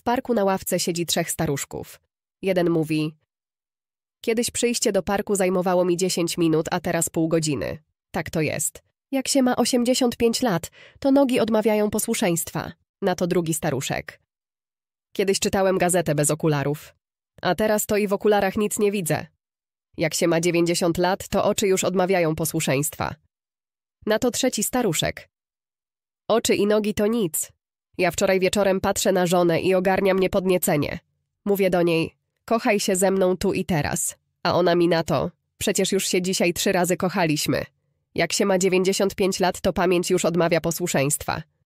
W parku na ławce siedzi trzech staruszków. Jeden mówi: Kiedyś przyjście do parku zajmowało mi 10 minut, a teraz pół godziny. Tak to jest. Jak się ma 85 lat, to nogi odmawiają posłuszeństwa. Na to drugi staruszek. Kiedyś czytałem gazetę bez okularów. A teraz to i w okularach nic nie widzę. Jak się ma 90 lat, to oczy już odmawiają posłuszeństwa. Na to trzeci staruszek. Oczy i nogi to nic, ja wczoraj wieczorem patrzę na żonę i ogarnia mnie podniecenie. Mówię do niej, kochaj się ze mną tu i teraz. A ona mi na to, przecież już się dzisiaj trzy razy kochaliśmy. Jak się ma 95 lat, to pamięć już odmawia posłuszeństwa.